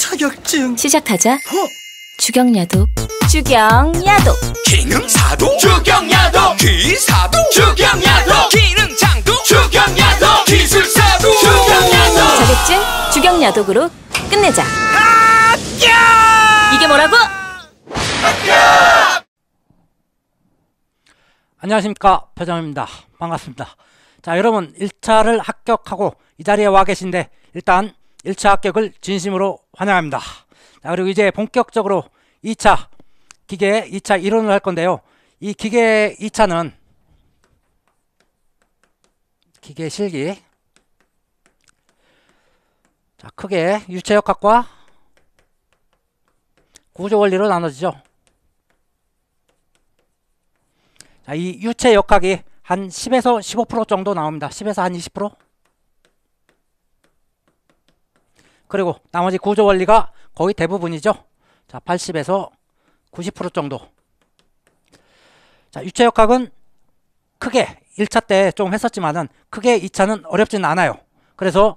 자격증 시작하자 허! 어? 주경야독 주경야독 기능사도 주경야독 기사도 주경야독 기능장도 주경야독 기술사도 주경야독 자격증 주경야독으로 끝내자 이게 뭐라고? 안녕하십니까 표정입니다 반갑습니다 자 여러분 1차를 합격하고 이 자리에 와 계신데 일단 1차 합격을 진심으로 환영합니다. 자, 그리고 이제 본격적으로 2차 기계 2차 이론을 할 건데요. 이 기계 2차는 기계 실기 자, 크게 유체역학과 구조원리로 나눠지죠. 자, 이 유체역학이 한 10에서 15% 정도 나옵니다. 10에서 한 20%? 그리고 나머지 구조 원리가 거의 대부분이죠. 자, 80에서 90% 정도. 자, 유체역학은 크게 1차 때 좀 했었지만은 크게 2차는 어렵진 않아요. 그래서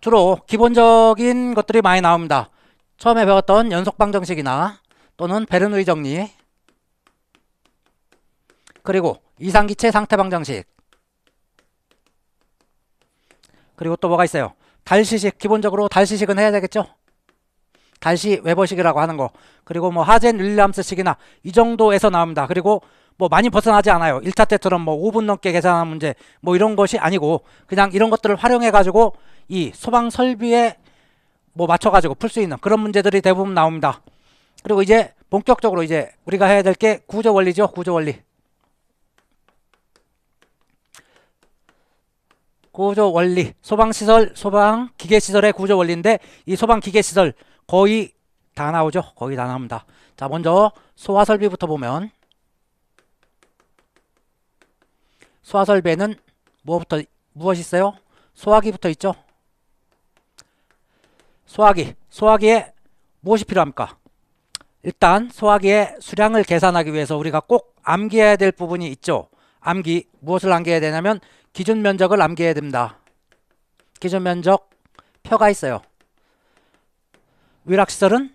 주로 기본적인 것들이 많이 나옵니다. 처음에 배웠던 연속방정식이나 또는 베르누이 정리 그리고 이상기체 상태방정식 그리고 또 뭐가 있어요? 달시식 기본적으로 달시식은 해야 되겠죠 달시 외버식이라고 하는 거 그리고 뭐 하젠 윌리함스식이나이 정도에서 나옵니다 그리고 뭐 많이 벗어나지 않아요 1차 때처럼 뭐 5분 넘게 계산한 문제 뭐 이런 것이 아니고 그냥 이런 것들을 활용해 가지고 이 소방 설비에 뭐 맞춰 가지고 풀 수 있는 그런 문제들이 대부분 나옵니다 그리고 이제 본격적으로 이제 우리가 해야 될 게 구조 원리죠 구조 원리 구조 원리 소방시설 소방 기계시설의 구조 원리인데 이 소방 기계시설 거의 다 나오죠 거의 다 나옵니다 자 먼저 소화설비부터 보면 소화설비에는 무엇부터 무엇이 있어요 소화기부터 있죠 소화기 소화기에 무엇이 필요합니까 일단 소화기의 수량을 계산하기 위해서 우리가 꼭 암기해야 될 부분이 있죠 암기 무엇을 암기해야 되냐면 기준 면적을 남겨야 됩니다. 기준 면적 표가 있어요. 위락시설은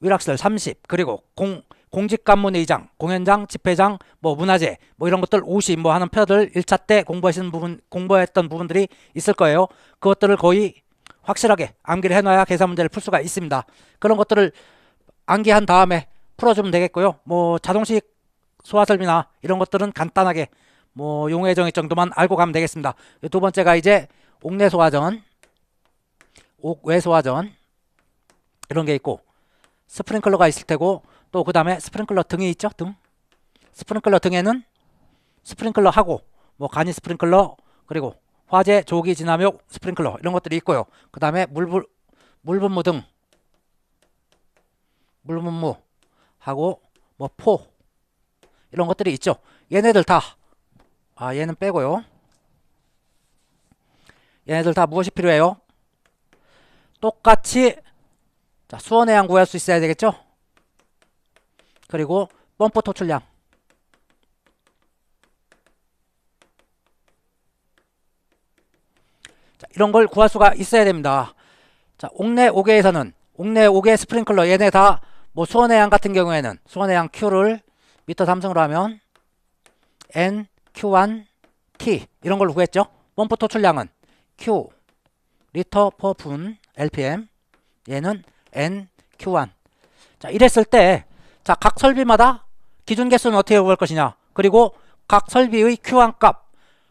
위락시설 30 그리고 공 공직관문의장, 공연장, 집회장, 뭐 문화재 뭐 이런 것들 50 뭐 하는 표들 1차 때 공부하시는 부분 공부했던 부분들이 있을 거예요. 그것들을 거의 확실하게 암기를 해놔야 계산 문제를 풀 수가 있습니다. 그런 것들을 암기한 다음에 풀어주면 되겠고요. 뭐 자동식 소화설비나 이런 것들은 간단하게 뭐용의정액 정도만 알고 가면 되겠습니다. 두 번째가 이제 옥내 소화전, 옥외 소화전 이런 게 있고 스프링클러가 있을 테고 또 그 다음에 스프링클러 등이 있죠 등 스프링클러 등에는 스프링클러 하고 뭐 간이 스프링클러 그리고 화재 조기 진압용 스프링클러 이런 것들이 있고요 그 다음에 물불 물분무 등 물분무 하고 뭐 포 이런 것들이 있죠 얘네들 다아 얘는 빼고요. 얘네들 다 무엇이 필요해요? 똑같이 자 수원의 양 구할 수 있어야 되겠죠? 그리고 펌프 토출량 자, 이런 걸 구할 수가 있어야 됩니다. 자, 옥내 5개에서는 옥내 5개 스프링클러 얘네 다 뭐 수원의 양 같은 경우에는 수원의 양 Q를 미터 삼승으로 하면 N Q1 T 이런 걸로 구했죠. 원포 토출량은 Q 리터 퍼 분 LPM 얘는 N Q1 자 이랬을 때자각 설비마다 기준 개수는 어떻게 구할 것이냐 그리고 각 설비의 Q1 값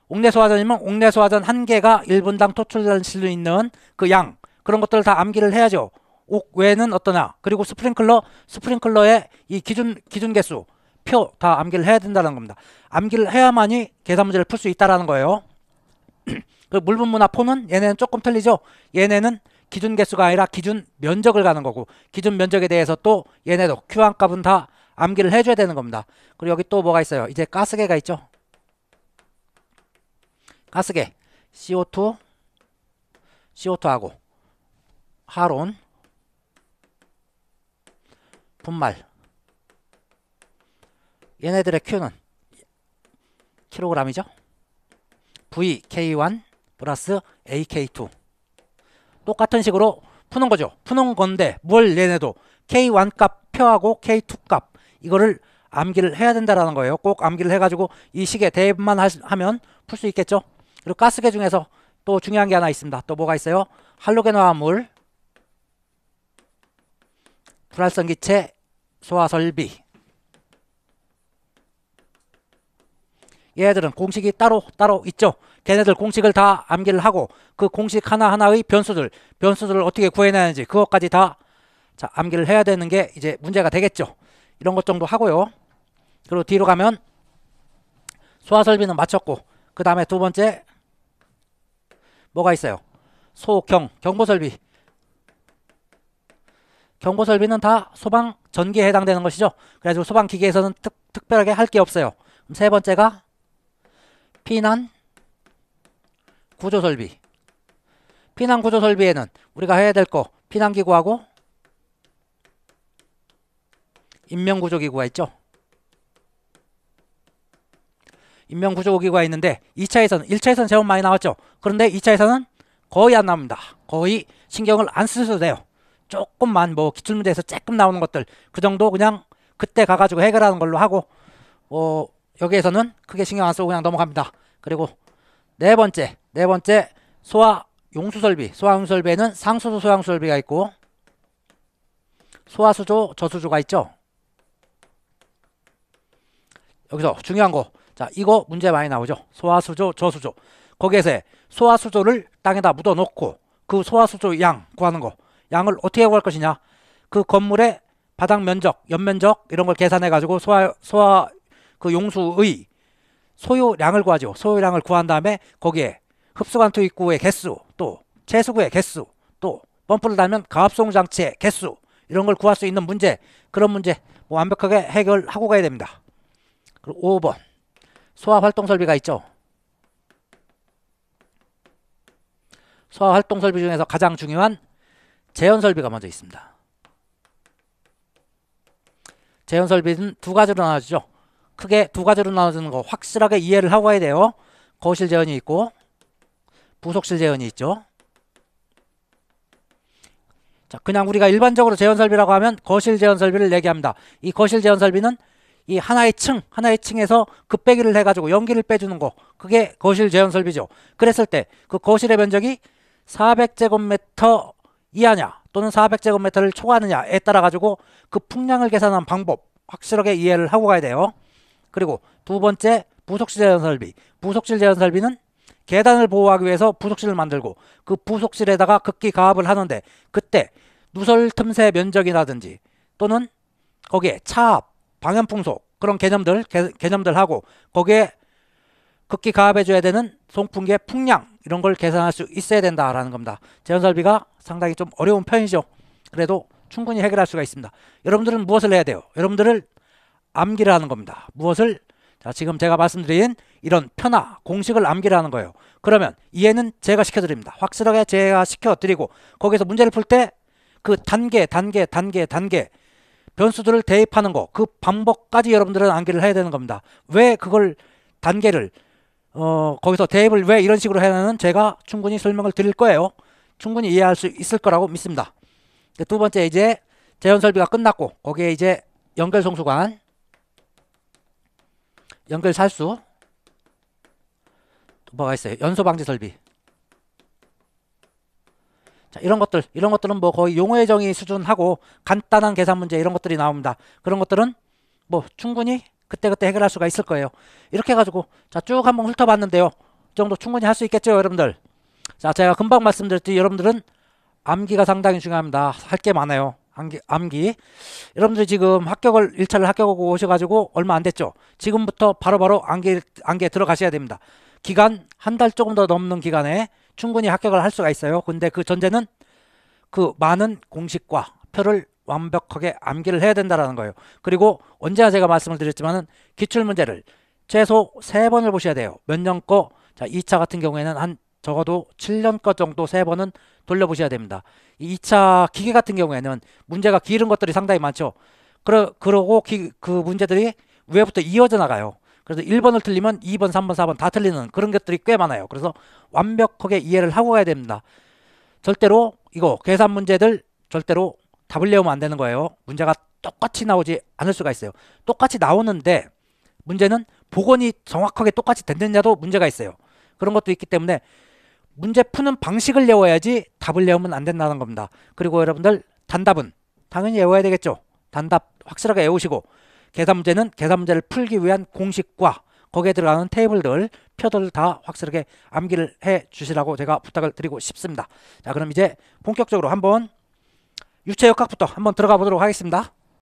옥내 소화전이면 옥내 소화전 한 개가 1분당 토출될 수 있는 그양 그런 것들을 다 암기를 해야죠. 옥외는 어떠냐 그리고 스프링클러 스프링클러의 이 기준 기준 개수 표다 암기를 해야 된다는 겁니다. 암기를 해야만이 계산 문제를 풀 수 있다라는 거예요. 그물분문화 포는 얘네는 조금 틀리죠. 얘네는 기준 개수가 아니라 기준 면적을 가는 거고 기준 면적에 대해서 또 얘네도 Q한 값은 다 암기를 해줘야 되는 겁니다. 그리고 여기 또 뭐가 있어요. 이제 가스계가 있죠. 가스계 CO2 CO2하고 하론 분말 얘네들의 Q는 킬로그램이죠. VK1 플러스 AK2 똑같은 식으로 푸는 거죠. 푸는 건데 뭘 얘네도 K1 값 표하고 K2 값 이거를 암기를 해야 된다라는 거예요. 꼭 암기를 해가지고 이 식에 대입만 하면 풀 수 있겠죠. 그리고 가스계 중에서 또 중요한 게 하나 있습니다. 또 뭐가 있어요? 할로겐화합물, 불활성 기체, 소화설비 얘들은 네 공식이 따로 따로 있죠. 걔네들 공식을 다 암기를 하고 그 공식 하나하나의 변수들, 변수들을 어떻게 구해내는지 그것까지 다 자, 암기를 해야 되는 게 이제 문제가 되겠죠. 이런 것 정도 하고요. 그리고 뒤로 가면 소화설비는 마쳤고 그 다음에 두 번째 뭐가 있어요? 소경, 경보설비 경보설비는 다 소방 전기에 해당되는 것이죠. 그래가지고 소방기계에서는 특, 특별하게 할 게 없어요. 세 번째가 피난 구조설비 피난 구조설비에는 우리가 해야 될 거 피난기구하고 인명구조기구가 있죠. 인명구조기구가 있는데 2차에서는 1차에서는 제법 많이 나왔죠. 그런데 2차에서는 거의 안 나옵니다. 거의 신경을 안 쓰셔도 돼요. 조금만 뭐 기출문제에서 조금 나오는 것들 그 정도 그냥 그때 가가지고 해결하는 걸로 하고 어, 여기에서는 크게 신경 안 쓰고 그냥 넘어갑니다. 그리고 네 번째, 네 번째 소화 용수설비. 소화 용수설비에는 상수도 소화 용수설비가 있고 소화수조, 저수조가 있죠. 여기서 중요한 거. 자, 이거 문제 많이 나오죠. 소화수조, 저수조. 거기에서 소화수조를 땅에다 묻어놓고 그 소화수조 양 구하는 거. 양을 어떻게 구할 것이냐. 그 건물의 바닥 면적, 연면적 이런 걸 계산해 가지고 소화 소화 그 용수의 소요량을 구하죠. 소요량을 구한 다음에 거기에 흡수관 투입구의 개수, 또 채수구의 개수, 또 펌프를 달면 가압송 장치의 개수 이런 걸 구할 수 있는 문제 그런 문제 뭐 완벽하게 해결하고 가야 됩니다. 그리고 5번 소화활동 설비가 있죠. 소화활동 설비 중에서 가장 중요한 재현 설비가 먼저 있습니다. 재현 설비는 두 가지로 나눠지죠. 크게 두 가지로 나눠지는 거 확실하게 이해를 하고 가야 돼요. 거실 재현이 있고 부속실 재현이 있죠. 자, 그냥 우리가 일반적으로 재현 설비라고 하면 거실 재현 설비를 얘기합니다. 이 거실 재현 설비는 이 하나의 층, 하나의 층에서 급배기를 해가지고 연기를 빼주는 거 그게 거실 재현 설비죠. 그랬을 때 그 거실의 면적이 400제곱미터 이하냐 또는 400제곱미터를 초과하느냐에 따라 가지고 그 풍량을 계산한 방법 확실하게 이해를 하고 가야 돼요. 그리고 두 번째 부속실 재단설비 부속실 재단설비는 계단을 보호하기 위해서 부속실을 만들고 그 부속실에다가 극기 가압을 하는데 그때 누설 틈새 면적이라든지 또는 거기에 차압, 방염풍속 그런 개념들 개, 개념들 하고 거기에 극기 가압해줘야 되는 송풍기의 풍량 이런 걸 계산할 수 있어야 된다라는 겁니다. 재현설비가 상당히 좀 어려운 편이죠. 그래도 충분히 해결할 수가 있습니다. 여러분들은 무엇을 해야 돼요? 여러분들을 암기를하는 겁니다. 무엇을? 자, 지금 제가 말씀드린 이런 편화, 공식을 암기를하는 거예요. 그러면 이해는 제가 시켜드립니다. 확실하게 제가 시켜드리고 거기서 문제를 풀 때 그 단계, 단계, 단계, 단계 변수들을 대입하는 거, 그 방법까지 여러분들은 암기를 해야 되는 겁니다. 왜 그걸 단계를 어, 거기서 대입을 왜 이런 식으로 해야 하는 제가 충분히 설명을 드릴 거예요. 충분히 이해할 수 있을 거라고 믿습니다. 두 번째 이제 재현 설비가 끝났고 거기에 이제 연결 송수관 연결 살수 뭐가 있어요? 연소 방지 설비 자, 이런 것들 이런 것들은 뭐 거의 용어의 정의 수준하고 간단한 계산 문제 이런 것들이 나옵니다 그런 것들은 뭐 충분히 그때그때 해결할 수가 있을 거예요 이렇게 해가지고 자 쭉 한번 훑어봤는데요 이 정도 충분히 할 수 있겠죠 여러분들 자 제가 금방 말씀드렸듯이 여러분들은 암기가 상당히 중요합니다 할 게 많아요 암기, 암기. 여러분들 지금 합격을 1차를 합격하고 오셔가지고 얼마 안 됐죠 지금부터 바로바로 암기, 암기에 들어가셔야 됩니다 기간 한 달 조금 더 넘는 기간에 충분히 합격을 할 수가 있어요 근데 그 전제는 그 많은 공식과 표를 완벽하게 암기를 해야 된다라는 거예요 그리고 언제나 제가 말씀을 드렸지만은 기출문제를 최소 세번을 보셔야 돼요 몇 년거 자, 2차 같은 경우에는 한 적어도 7년 거 정도 세번은 돌려보셔야 됩니다. 2차 기계 같은 경우에는 문제가 기른 것들이 상당히 많죠. 그러, 그러고 기, 그 문제들이 위에부터 이어져 나가요. 그래서 1번을 틀리면 2번, 3번, 4번 다 틀리는 그런 것들이 꽤 많아요. 그래서 완벽하게 이해를 하고 가야 됩니다. 절대로 이거 계산 문제들 절대로 답을 내오면안 되는 거예요. 문제가 똑같이 나오지 않을 수가 있어요. 똑같이 나오는데 문제는 복원이 정확하게 똑같이 됐느냐도 문제가 있어요. 그런 것도 있기 때문에 문제 푸는 방식을 외워야지 답을 외우면 안 된다는 겁니다. 그리고 여러분들 단답은 당연히 외워야 되겠죠. 단답 확실하게 외우시고 계산 문제는 계산 문제를 풀기 위한 공식과 거기에 들어가는 테이블들, 표들 다 확실하게 암기를 해 주시라고 제가 부탁을 드리고 싶습니다. 자 그럼 이제 본격적으로 한번 유체역학부터 한번 들어가 보도록 하겠습니다.